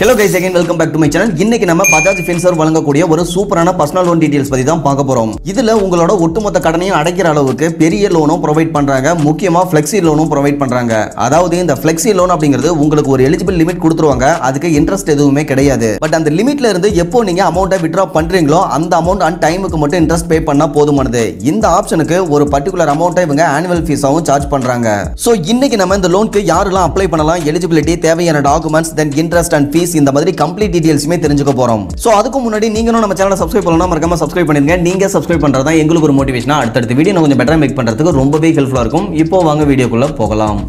hello guys again welcome back to my channel இன்னைக்கு நம்ம Bajaj Fincher வழங்கக்கூடிய ஒரு சூப்பரான பர்சனல் லோன் டீடைல்ஸ் பத்தி தான் பார்க்க போகிறோம் இதில் உங்களோட ஒட்டுமொத்த கடனையும் அடைக்கிற அளவுக்கு பெரிய லோனும் ப்ரொவைட் பண்ணுறாங்க முக்கியமாக ஃப்ளெக்ஸி லோனும் ப்ரொவைட் பண்ணுறாங்க அதாவது இந்த ஃப்ளெக்ஸி லோன் அப்படிங்கிறது உங்களுக்கு ஒரு எலிஜிபிள் லிமிட் கொடுத்துருவாங்க அதுக்கு இன்ட்ரெஸ்ட் எதுவுமே கிடையாது பட் அந்த லிமிட்ல இருந்து எப்போ நீங்கள் அமௌண்ட்டை விட்ரா பண்ணுறீங்களோ அந்த அமௌண்ட் அண்ட் டைமுக்கு மட்டும் இன்ட்ரெஸ்ட் பே பண்ணால் போதுமானது இந்த ஆப்ஷனுக்கு ஒரு பர்டிகுலர் அமௌண்ட்டை இவங்க ஆனுவல் ஃபீஸாகவும் சார்ஜ் பண்ணுறாங்க ஸோ இன்னைக்கு நம்ம இந்த லோனுக்கு யாரெல்லாம் அப்ளை பண்ணலாம் எலிஜிபிலிட்டி தேவையான documents then interest and fees மூவிஸ் இந்த மாதிரி கம்ப்ளீட் டீடைல்ஸுமே தெரிஞ்சுக்க போகிறோம் ஸோ அதுக்கு முன்னாடி நீங்களும் நம்ம சேனலை சப்ஸ்கிரைப் பண்ணலாம் மறக்காம சப்ஸ்கிரைப் பண்ணிருங்க நீங்க சப்ஸ்கிரைப் பண்ணுறது தான் எங்களுக்கு ஒரு மோட்டிவேஷனாக அடுத்த வீடியோ கொஞ்சம் பெட்டர் மேக் பண்ணுறதுக்கு ரொம்பவே ஹெல்ப்ஃபுல்லாக இருக்கும் இப்போ வாங்க வீடியோக்குள்ளே போகலாம்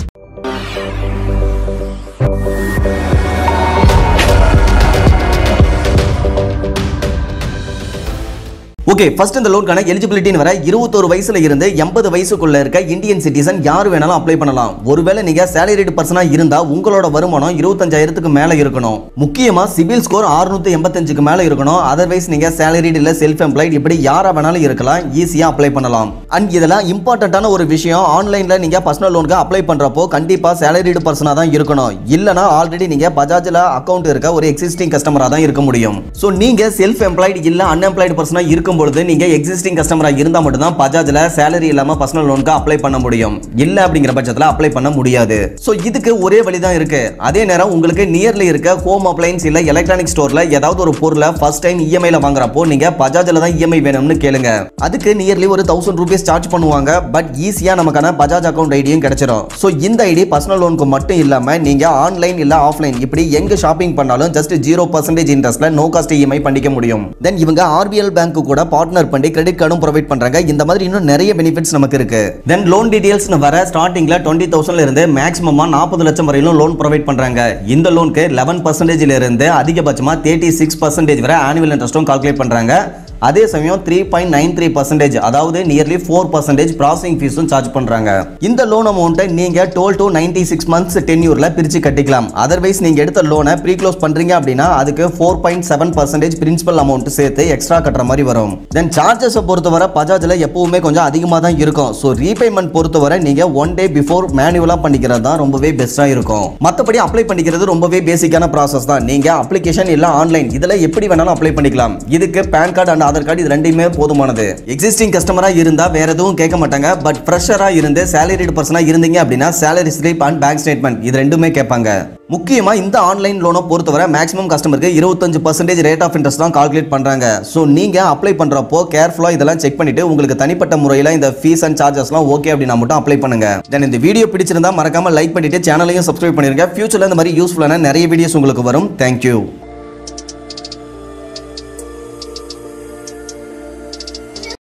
ஓகே ஃபர்ஸ்ட் இந்த லோன்கான எலிஜிபிலிட்டின்னு வர இருபத்தோரு வயசுல இருந்து எண்பது வயசுக்குள்ள இருக்க இந்தியன் சிட்டிசன் யார் வேணாலும் அப்ளை பண்ணலாம் ஒருவேளை நீங்க சேலரிடு பர்சனா இருந்தா உங்களோட வருமானம் இருபத்தஞ்சாயிரத்துக்கு மேல இருக்கணும் முக்கியமா சிபில் ஸ்கோர் ஆறுநூத்தி எண்பத்தஞ்சுக்கு மேல இருக்கணும் அதர்வைஸ் நீங்க சேலரிடு இல்ல செல்ஃப் எம்ப்ளாய்டு இப்படி யாரா வேணாலும் இருக்கலாம் ஈஸியா அப்ளை பண்ணலாம் அண்ட் இதெல்லாம் இம்பார்ட்டன்டான ஒரு விஷயம் ஆன்லைன்ல நீங்க பர்சனல் லோனுக்கு அப்ளை பண்றப்போ கண்டிப்பா சேலரிடு பர்சனா தான் இருக்கணும் இல்லனா ஆல்ரெடி நீங்க பஜாஜ்ல அக்கௌண்ட் இருக்க ஒரு எக்ஸிஸ்டிங் கஸ்டமரா தான் இருக்க முடியும் ஸோ நீங்க செல்ஃப் எம்ப்ளாய்டு இல்ல அன்எம்ப்ளாய்டு பர்சனா இருக்கும் பொழுது நீங்கள் எக்ஸிஸ்டிங் கஸ்டமராக இருந்தால் மட்டும்தான் பஜாஜில் சேலரி இல்லாமல் பர்சனல் லோனுக்கு அப்ளை பண்ண முடியும் இல்லை அப்படிங்கிற பட்சத்தில் அப்ளை பண்ண முடியாது ஸோ இதுக்கு ஒரே வழி தான் இருக்குது அதே நேரம் உங்களுக்கு நியர்லி இருக்க ஹோம் அப்ளைன்ஸ் இல்லை எலக்ட்ரானிக் ஸ்டோரில் ஏதாவது ஒரு பொருளை ஃபர்ஸ்ட் டைம் இஎம்ஐயில் வாங்குறப்போ நீங்கள் பஜாஜில் தான் இஎம்ஐ e வேணும்னு கேளுங்க அதுக்கு நியர்லி ஒரு தௌசண்ட் ருபீஸ் சார்ஜ் பண்ணுவாங்க பட் ஈஸியாக நமக்கான பஜாஜ் அக்கௌண்ட் ஐடியும் கிடைச்சிடும் ஸோ இந்த ஐடி பர்சனல் லோனுக்கு மட்டும் இல்லாமல் நீங்கள் ஆன்லைன் இல்லை ஆஃப்லைன் இப்படி எங்கே ஷாப்பிங் பண்ணாலும் ஜஸ்ட் ஜீரோ பர்சன்டேஜ் இன்ட்ரெஸ்ட்டில் நோ காஸ்ட் இஎம்ஐ பண்ணிக்க முடியும் தென் இவங்க ஆர்பிஎல் பேங்க் கூட பார்ட்னர் பண்ணி கிரெடிட் கார்டும் ப்ரொவைட் பண்றாங்க இந்த மாதிரி இன்னும் நிறைய பெனிஃபிட்ஸ் நமக்கு இருக்கு தென் லோன் டீடைல்ஸ்னு வர ஸ்டார்டிங்ல டுவெண்ட்டி தௌசண்ட்ல இருந்து மேக்ஸிமமா நாற்பது லட்சம் வரையிலும் லோன் ப்ரொவைட் பண்றாங்க இந்த லோனுக்கு லெவன் பர்சன்டேஜ்ல இருந்து அதிகபட்சமாக தேர்ட்டி சிக்ஸ் பர்சன்டேஜ் வரை ஆனுவல் இன்ட்ரெஸ்ட்டும் கால்குலேட் பண்றாங்க அதே சமயம் three point nine three percentage அதாவது நியர்லி ஃபோர் பர்சன்டேஜ் ப்ராசஸிங் ஃபீஸும் சார்ஜ் பண்ணுறாங்க இந்த லோன் அமௌண்ட்டை நீங்கள் twelve to ninety six months டென்யூரில் பிரித்து கட்டிக்கலாம் அதர்வைஸ் நீங்கள் எடுத்த லோனை ப்ரீ க்ளோஸ் பண்ணுறீங்க அப்படின்னா அதுக்கு four point seven percentage principal amount சேர்த்து எக்ஸ்ட்ரா கட்டுற மாதிரி வரும் தென் சார்ஜஸை பொறுத்தவரை பஜாஜில் எப்பவுமே கொஞ்சம் அதிகமாக தான் இருக்கும் ஸோ ரீபேமெண்ட் பொறுத்தவரை நீங்கள் ஒன் டே பிஃபோர் மேனுவலாக பண்ணிக்கிறது தான் ரொம்பவே பெஸ்ட்டாக இருக்கும் மற்றபடி அப்ளை பண்ணிக்கிறது ரொம்பவே பேசிக்கான ப்ராசஸ் தான் நீங்கள் அப்ளிகேஷன் இல்லை ஆன்லைன் இதில் எப்படி வேணாலும் அப்ளை பண்ணிக்கலாம் இதுக்கு PAN card and Aadhaar card இது ரெண்டையுமே போதுமானது எக்ஸிஸ்டிங் கஸ்டமராக இருந்தால் வேறு எதுவும் கேட்க மாட்டாங்க பட் ஃப்ரெஷராக இருந்து சேலரிடு பர்சனாக இருந்தீங்க அப்படின்னா salary slip and bank statement இது ரெண்டுமே கேட்பாங்க முக்கியமாக இந்த ஆன்லைன் லோனை பொறுத்தவரை மேக்ஸிமம் கஸ்டமருக்கு இருபத்தஞ்சு பர்சன்டேஜ் ரேட் ஆஃப் இன்ட்ரெஸ்ட் தான் கால்குலேட் பண்ணுறாங்க ஸோ நீங்கள் அப்ளை பண்ணுறப்போ கேர்ஃபுல்லாக இதெல்லாம் செக் பண்ணிவிட்டு உங்களுக்கு தனிப்பட்ட முறையில் இந்த ஃபீஸ் அண்ட் சார்ஜஸ்லாம் ஓகே அப்படின்னா மட்டும் அப்ளை பண்ணுங்க தென் இந்த வீடியோ பிடிச்சிருந்தா மறக்காமல் லைக் பண்ணிட்டு சேனலையும் சப்ஸ்கிரைப் பண்ணிருங்க ஃபியூச்சரில் இந்த மாதிரி யூஸ்ஃபுல்லான நிறைய வீடியோஸ் உங்களுக்கு வரும் தேங்க்யூ